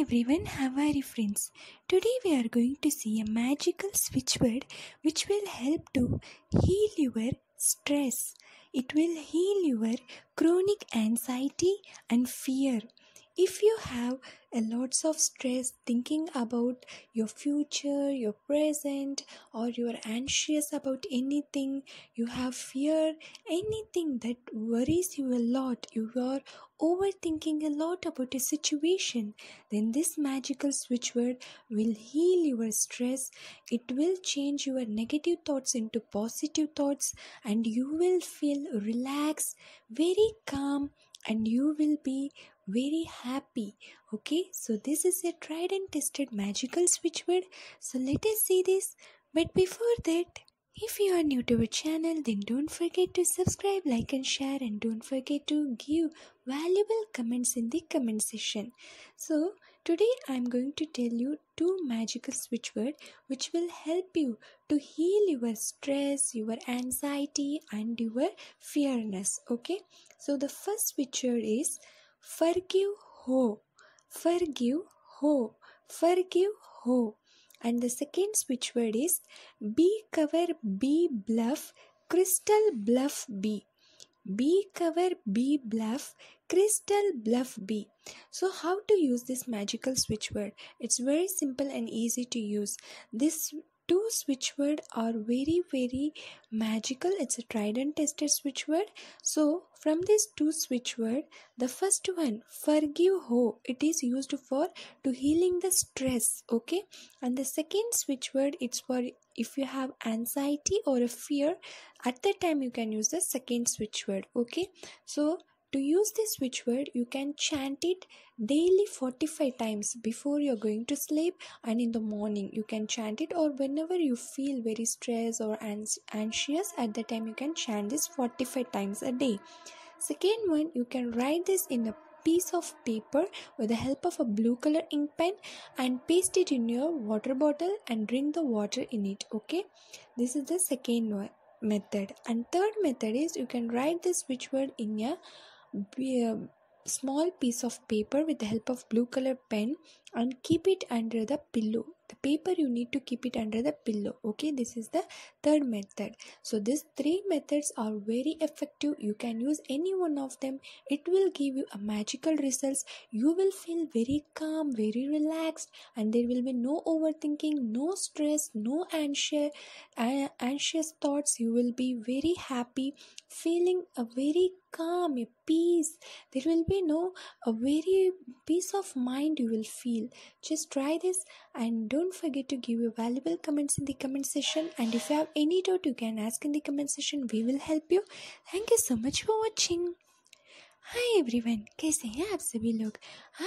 everyone, how are you friends? Today we are going to see a magical word which will help to heal your stress. It will heal your chronic anxiety and fear if you have a lots of stress thinking about your future your present or you are anxious about anything you have fear anything that worries you a lot you are overthinking a lot about a situation then this magical switch word will heal your stress it will change your negative thoughts into positive thoughts and you will feel relaxed very calm and you will be very happy okay so this is a tried and tested magical word. so let us see this but before that if you are new to our channel then don't forget to subscribe like and share and don't forget to give valuable comments in the comment section so today i'm going to tell you two magical switchword which will help you to heal your stress your anxiety and your fearness okay so the first switchword is Forgive ho, forgive ho, forgive ho. And the second switch word is be cover be bluff, crystal bluff be. Be cover be bluff, crystal bluff b so how to use this magical switch word it's very simple and easy to use this two switchword are very very magical it's a tried and tested switchword so from these two switchword the first one forgive ho it is used for to healing the stress okay and the second switchword it's for if you have anxiety or a fear at that time you can use the second switchword okay so to use this switch word, you can chant it daily 45 times before you're going to sleep and in the morning. You can chant it, or whenever you feel very stressed or anxious, at that time you can chant this 45 times a day. Second one, you can write this in a piece of paper with the help of a blue color ink pen and paste it in your water bottle and drink the water in it okay this is the second one method and third method is you can write this switch word in a a small piece of paper with the help of blue color pen and keep it under the pillow the paper you need to keep it under the pillow okay this is the third method so these three methods are very effective you can use any one of them it will give you a magical results you will feel very calm very relaxed and there will be no overthinking no stress no anxious anxious thoughts you will be very happy feeling a very calm a peace there will be no a very peace of mind you will feel just try this and don't Don't forget to give your valuable comments in the comment section and if you have any doubt you can ask in the comment section. We will help you. Thank you so much for watching. Hi everyone कैसे हैं आप सभी लोग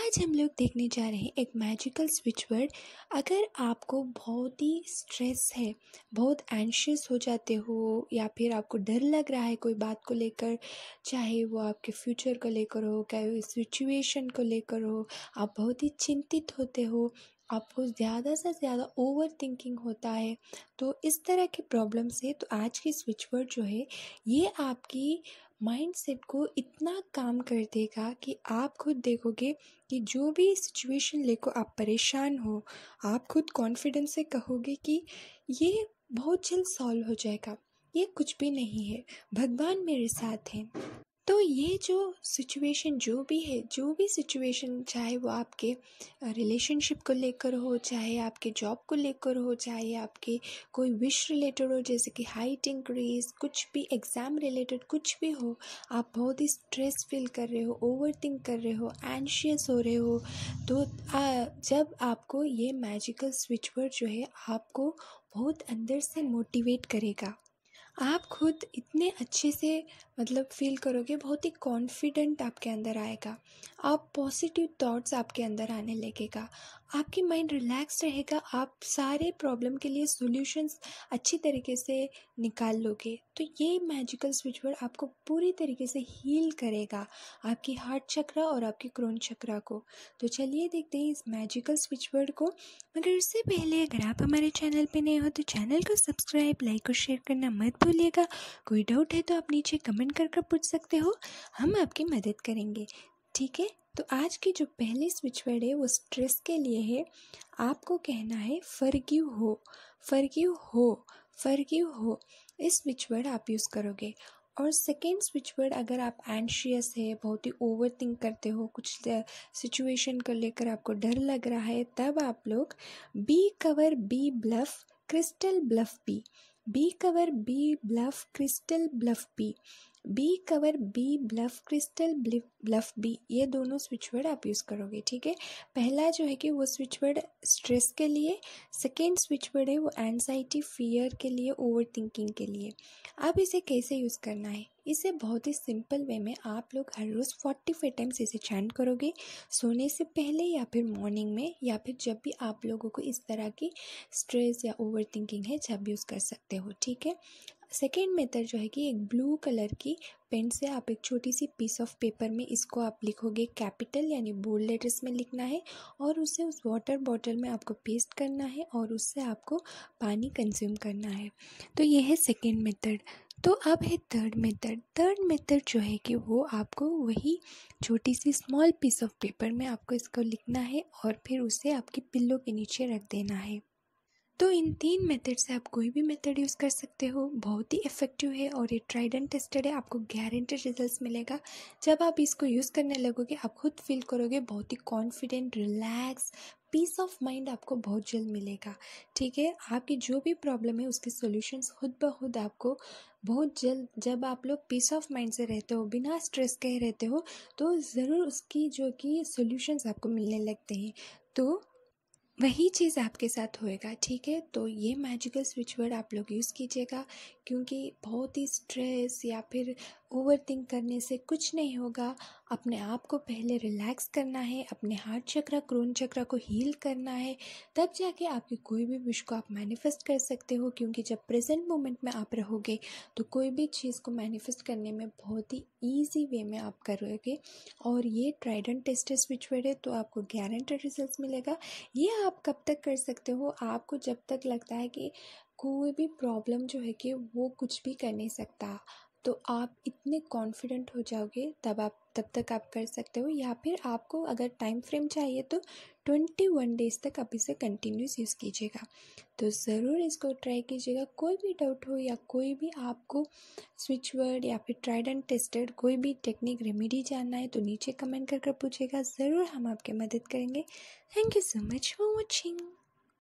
आज हम लोग देखने जा रहे हैं एक मैजिकल स्विच वर्ड अगर आपको बहुत ही स्ट्रेस है बहुत एंशियस हो जाते हो या फिर आपको डर लग रहा है कोई बात को लेकर चाहे वो आपके फ्यूचर को लेकर हो क्या सिचुएशन को लेकर हो आप बहुत ही चिंतित होते हो आपको ज़्यादा से ज़्यादा ओवर थिंकिंग होता है तो इस तरह की प्रॉब्लम से तो आज की स्विचवर्ड जो है ये आपकी माइंडसेट को इतना काम कर देगा कि आप खुद देखोगे कि जो भी सिचुएशन लेको आप परेशान हो आप खुद कॉन्फिडेंस से कहोगे कि ये बहुत जल्द सॉल्व हो जाएगा ये कुछ भी नहीं है भगवान मेरे साथ हैं तो ये जो सिचुएशन जो भी है जो भी सिचुएशन चाहे वो आपके रिलेशनशिप को लेकर हो चाहे आपके जॉब को लेकर हो चाहे आपके कोई विश रिलेटेड हो जैसे कि हाइट इंक्रीज कुछ भी एग्ज़ाम रिलेटेड कुछ भी हो आप बहुत ही स्ट्रेस फील कर रहे हो ओवर थिंक कर रहे हो एनशियस हो रहे हो तो आ, जब आपको ये मैजिकल स्विचवर्ड जो है आपको बहुत अंदर से मोटिवेट करेगा आप खुद इतने अच्छे से मतलब फील करोगे बहुत ही कॉन्फिडेंट आपके अंदर आएगा आप पॉजिटिव थॉट्स आपके अंदर आने लगेगा आपकी माइंड रिलैक्स रहेगा आप सारे प्रॉब्लम के लिए सॉल्यूशंस अच्छी तरीके से निकाल लोगे तो ये मैजिकल स्विच वर्ड आपको पूरी तरीके से हील करेगा आपकी हार्ट चक्रा और आपके क्रोन चक्रा को तो चलिए देखते हैं इस मैजिकल स्विच वर्ड को मगर उससे पहले अगर आप हमारे चैनल पे नए हो तो चैनल को सब्सक्राइब लाइक और शेयर करना मत भूलिएगा कोई डाउट है तो आप नीचे कमेंट कर कर पूछ सकते हो हम आपकी मदद करेंगे ठीक है तो आज की जो पहली स्विचवर्ड है वो स्ट्रेस के लिए है आपको कहना है फर्ग्यू हो फर्ग्यू हो फर्ग्यू हो इस स्विचवर्ड आप यूज़ करोगे और सेकेंड स्विचवर्ड अगर आप एंशियस है बहुत ही ओवर थिंक करते हो कुछ सिचुएशन को लेकर आपको डर लग रहा है तब आप लोग be cover be bluff crystal bluff be be cover be bluff crystal bluff be be cover be bluff crystal bluff be ये दोनों स्विचवर्ड आप यूज़ करोगे ठीक है पहला जो है कि वो स्विचवर्ड स्ट्रेस के लिए सेकेंड स्विचवर्ड है वो एनजाइटी फियर के लिए ओवर थिंकिंग के लिए अब इसे कैसे यूज़ करना है इसे बहुत ही सिंपल वे में आप लोग हर रोज़ फोर्टी फाइव टाइम्स इसे चैंट करोगे सोने से पहले या फिर मॉर्निंग में या फिर जब भी आप लोगों को इस तरह की स्ट्रेस या ओवर थिंकिंग है जब यूज़ कर सकते हो ठीक है सेकेंड मेथड जो है कि एक ब्लू कलर की पेन से आप एक छोटी सी पीस ऑफ पेपर में इसको आप लिखोगे कैपिटल यानी बोल्ड लेटर्स में लिखना है और उसे उस वाटर बॉटल में आपको पेस्ट करना है और उससे आपको पानी कंज्यूम करना है तो ये है सेकेंड मेथड तो अब है थर्ड मेथड थर्ड मेथड जो है कि वो आपको वही छोटी सी स्मॉल पीस ऑफ पेपर में आपको इसको लिखना है और फिर उसे आपकी पिल्लों के नीचे रख देना है तो इन तीन मेथड से आप कोई भी मेथड यूज़ कर सकते हो बहुत ही इफ़ेक्टिव है और ये ट्राइड एंड टेस्टेड है आपको गारंटेड रिजल्ट्स मिलेगा जब आप इसको यूज़ करने लगोगे आप खुद फील करोगे बहुत ही confident relax peace of mind आपको बहुत जल्द मिलेगा ठीक है आपकी जो भी प्रॉब्लम है उसके सॉल्यूशंस खुद ब खुद आपको बहुत जल्द जब आप लोग पीस ऑफ माइंड से रहते हो बिना स्ट्रेस के रहते हो तो ज़रूर उसकी जो कि सॉल्यूशंस आपको मिलने लगते हैं तो वही चीज़ आपके साथ होएगा ठीक है तो ये मैजिकल स्विच वर्ड आप लोग यूज़ कीजिएगा क्योंकि बहुत ही स्ट्रेस या फिर ओवर थिंक करने से कुछ नहीं होगा अपने आप को पहले रिलैक्स करना है अपने हार्ट चक्र क्रोन चक्र को हील करना है तब जाके आपकी कोई भी विश को आप मैनिफेस्ट कर सकते हो क्योंकि जब प्रेजेंट मोमेंट में आप रहोगे तो कोई भी चीज़ को मैनिफेस्ट करने में बहुत ही ईजी वे में आप करोगे और ये ट्राइडेंट टेस्टेस विचवेड है तो आपको गारंटेड रिजल्ट मिलेगा ये आप कब तक कर सकते हो आपको जब तक लगता है कि कोई भी प्रॉब्लम जो है कि वो कुछ भी कर नहीं सकता तो आप इतने कॉन्फिडेंट हो जाओगे तब आप तब तक आप कर सकते हो या फिर आपको अगर टाइम फ्रेम चाहिए तो ट्वेंटी वन डेज़ तक आप इसे कंटिन्यूस यूज़ कीजिएगा तो ज़रूर इसको ट्राई कीजिएगा कोई भी डाउट हो या कोई भी आपको स्विच वर्ड या फिर ट्राइड एंड टेस्टेड कोई भी टेक्निक रेमेडी जानना है तो नीचे कमेंट कर कर पूछेगा ज़रूर हम आपकी मदद करेंगे thank you so much for watching